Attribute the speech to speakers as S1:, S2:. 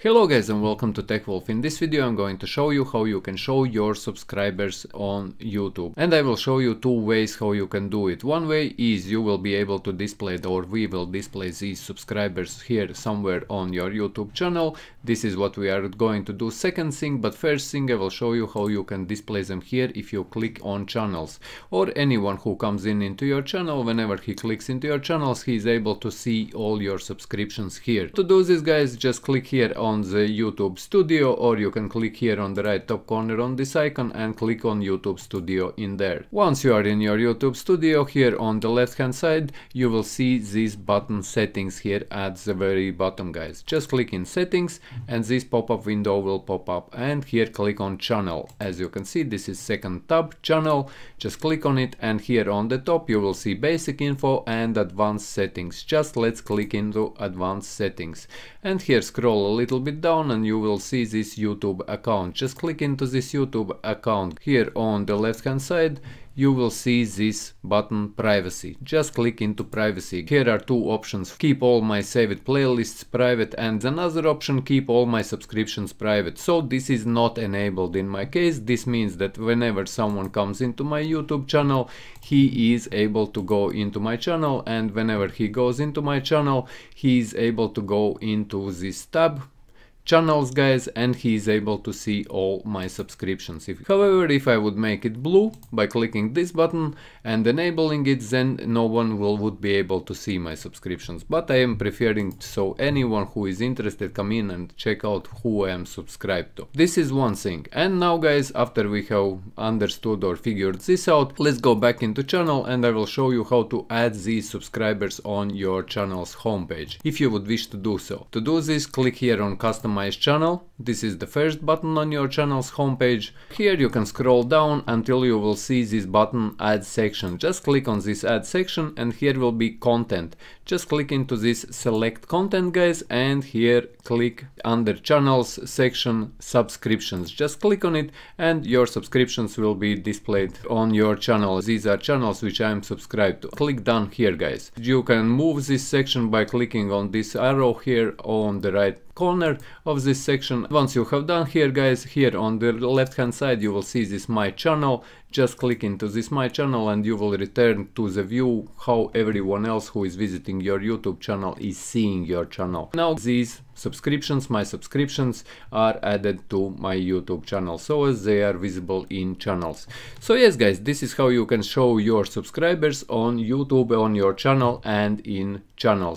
S1: Hello guys and welcome to TechWolf. In this video I'm going to show you how you can show your subscribers on YouTube. And I will show you two ways how you can do it. One way is you will be able to display or we will display these subscribers here somewhere on your YouTube channel. This is what we are going to do second thing but first thing I will show you how you can display them here if you click on channels. Or anyone who comes in into your channel whenever he clicks into your channels he is able to see all your subscriptions here. To do this guys just click here on on the YouTube Studio or you can click here on the right top corner on this icon and click on YouTube Studio in there. Once you are in your YouTube Studio here on the left hand side you will see these button settings here at the very bottom guys. Just click in settings and this pop-up window will pop up and here click on channel. As you can see this is second tab channel. Just click on it and here on the top you will see basic info and advanced settings. Just let's click into advanced settings and here scroll a little little bit down and you will see this YouTube account. Just click into this YouTube account. Here on the left hand side you will see this button privacy. Just click into privacy. Here are two options. Keep all my saved playlists private and another option keep all my subscriptions private. So this is not enabled in my case. This means that whenever someone comes into my YouTube channel, he is able to go into my channel and whenever he goes into my channel, he is able to go into this tab channels guys and he is able to see all my subscriptions. If, however, if I would make it blue by clicking this button and enabling it then no one will would be able to see my subscriptions. But I am preferring so anyone who is interested come in and check out who I am subscribed to. This is one thing. And now guys after we have understood or figured this out let's go back into channel and I will show you how to add these subscribers on your channel's homepage if you would wish to do so. To do this click here on customize my channel. This is the first button on your channel's homepage. Here you can scroll down until you will see this button add section. Just click on this add section and here will be content. Just click into this select content guys and here click under channels section subscriptions. Just click on it and your subscriptions will be displayed on your channel. These are channels which I am subscribed to. Click done here guys. You can move this section by clicking on this arrow here on the right corner of this section once you have done here guys, here on the left hand side you will see this my channel. Just click into this my channel and you will return to the view how everyone else who is visiting your YouTube channel is seeing your channel. Now these subscriptions, my subscriptions are added to my YouTube channel so as they are visible in channels. So yes guys, this is how you can show your subscribers on YouTube on your channel and in channels.